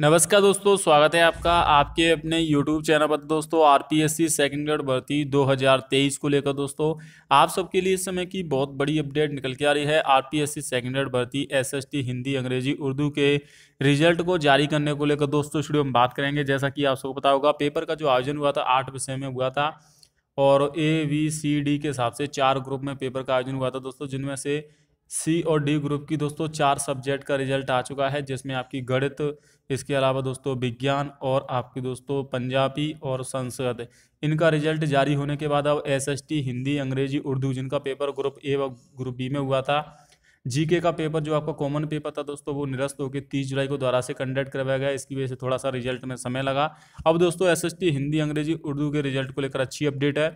नमस्कार दोस्तों स्वागत है आपका आपके अपने यूट्यूब चैनल पर दोस्तों R P S C second grade भर्ती 2023 को लेकर दोस्तों आप सबके लिए इस समय की बहुत बड़ी अपडेट निकल के आ रही है R P S C second grade भर्ती एस एस टी हिंदी अंग्रेजी उर्दू के रिजल्ट को जारी करने को लेकर दोस्तों शुरू हम बात करेंगे जैसा कि आप सबको पता होगा पेपर का जो आयोजन हुआ था आठ विषय में हुआ था और ए वी सी डी के हिसाब से चार ग्रुप में पेपर का आयोजन हुआ था दोस्तों जिनमें से सी और डी ग्रुप की दोस्तों चार सब्जेक्ट का रिजल्ट आ चुका है जिसमें आपकी गणित इसके अलावा दोस्तों विज्ञान और आपकी दोस्तों पंजाबी और संस्कृत इनका रिजल्ट जारी होने के बाद अब एसएसटी हिंदी अंग्रेजी उर्दू जिनका पेपर ग्रुप ए व ग्रुप बी में हुआ था जीके का पेपर जो आपका कॉमन पेपर था दोस्तों वो निरस्त होकर तीस जुलाई को द्वारा से कंडक्ट करवाया गया इसकी वजह से थोड़ा सा रिजल्ट में समय लगा अब दोस्तों टी हिंदी अंग्रेजी उर्दू के रिजल्ट को लेकर अच्छी अपडेट है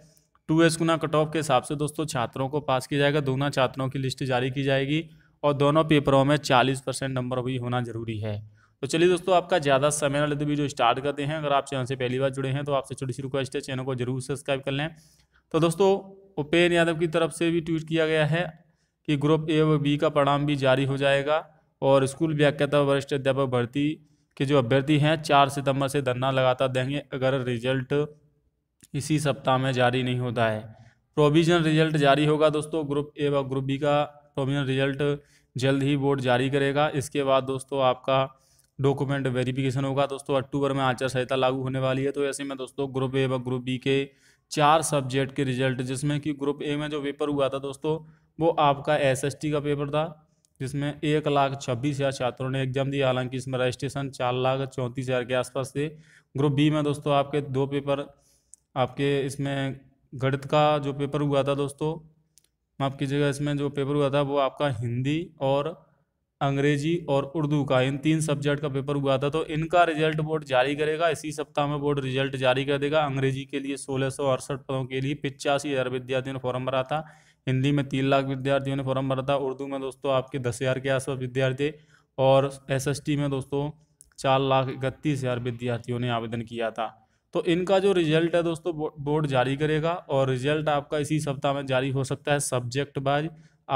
टू एस गुना कट ऑफ के हिसाब से दोस्तों छात्रों को पास किया जाएगा दोनों छात्रों की लिस्ट जारी की जाएगी और दोनों पेपरों में चालीस परसेंट नंबर भी होना जरूरी है तो चलिए दोस्तों आपका ज़्यादा समय ना लेते तो वीडियो स्टार्ट करते हैं अगर आप चैनल से पहली बार जुड़े हैं तो आपसे छोटी सी रिक्वेस्ट है चैनल को जरूर सब्सक्राइब कर लें तो दोस्तों उपेन यादव की तरफ से भी ट्वीट किया गया है कि ग्रुप ए व बी का परिणाम भी जारी हो जाएगा और स्कूल व्याख्याता वरिष्ठ अध्यापक भर्ती के जो अभ्यर्थी हैं चार सितंबर से धरना लगातार देंगे अगर रिजल्ट इसी सप्ताह में जारी नहीं होता है प्रोविजन रिजल्ट जारी होगा दोस्तों ग्रुप ए व ग्रुप बी का प्रोविजन रिजल्ट जल्द ही बोर्ड जारी करेगा इसके बाद दोस्तों आपका डॉक्यूमेंट वेरिफिकेशन होगा दोस्तों अक्टूबर में आचार संहिता लागू होने वाली है तो ऐसे में दोस्तों ग्रुप ए व ग्रुप बी के चार सब्जेक्ट के रिजल्ट जिसमें कि ग्रुप ए में जो पेपर हुआ था दोस्तों वो आपका एसएसटी का पेपर था जिसमें एक लाख छब्बीस हज़ार छात्रों ने एग्जाम दिया हालांकि इसमें रजिस्ट्रेशन चार लाख चौंतीस हज़ार के आसपास थे ग्रुप बी में दोस्तों आपके दो पेपर आपके इसमें गणित का जो पेपर हुआ था दोस्तों माफ़ कीजिएगा इसमें जो पेपर हुआ था वो आपका हिंदी और अंग्रेजी और उर्दू का इन तीन सब्जेक्ट का पेपर हुआ था तो इनका रिजल्ट बोर्ड जारी करेगा इसी सप्ताह में बोर्ड रिजल्ट जारी कर देगा अंग्रेजी के लिए सोलह सौ अड़सठ पदों के लिए पिचासी हज़ार विद्यार्थियों ने फॉर्म भरा था हिंदी में तीन लाख विद्यार्थियों ने फॉर्म भरा था उर्दू में दोस्तों आपके दस हज़ार के आसपास विद्यार्थी और एस में दोस्तों चार लाख इकतीस हज़ार विद्यार्थियों ने आवेदन किया था तो इनका जो रिजल्ट है दोस्तों बोर्ड जारी करेगा और रिजल्ट आपका इसी सप्ताह में जारी हो सकता है सब्जेक्ट वाइज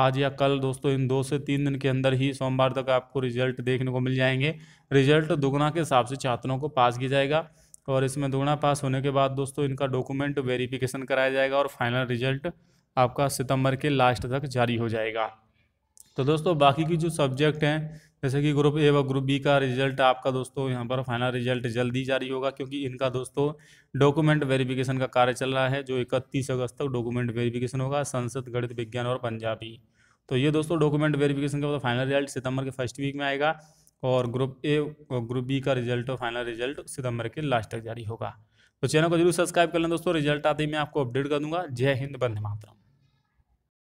आज या कल दोस्तों इन दो से तीन दिन के अंदर ही सोमवार तक आपको रिजल्ट देखने को मिल जाएंगे रिजल्ट दोगुना के हिसाब से छात्रों को पास किया जाएगा और इसमें दोगुना पास होने के बाद दोस्तों इनका डॉक्यूमेंट वेरिफिकेशन कराया जाएगा और फाइनल रिजल्ट आपका सितंबर के लास्ट तक जारी हो जाएगा तो दोस्तों बाकी की जो सब्जेक्ट हैं जैसे कि ग्रुप ए व ग्रुप बी का रिजल्ट आपका दोस्तों यहाँ पर फाइनल रिजल्ट जल्दी जारी होगा क्योंकि इनका दोस्तों डॉक्यूमेंट वेरिफिकेशन का कार्य चल रहा है जो इकतीस अगस्त तक डॉक्यूमेंट वेरिफिकेशन होगा संसद गणित विज्ञान और पंजाबी तो ये दोस्तों डॉक्यूमेंट वेरिफिकेशन का फाइनल मतलब रिजल्ट सितंबर के फर्स्ट वीक में आएगा और ग्रुप ए और ग्रुप बी का रिजल्ट और फाइनल रिजल्ट सितंबर के लास्ट तक जारी होगा तो चैनल को जरूर सब्सक्राइब कर लें दोस्तों रिजल्ट आते ही मैं आपको अपडेट कर दूंगा जय हिंद बंदे मातरम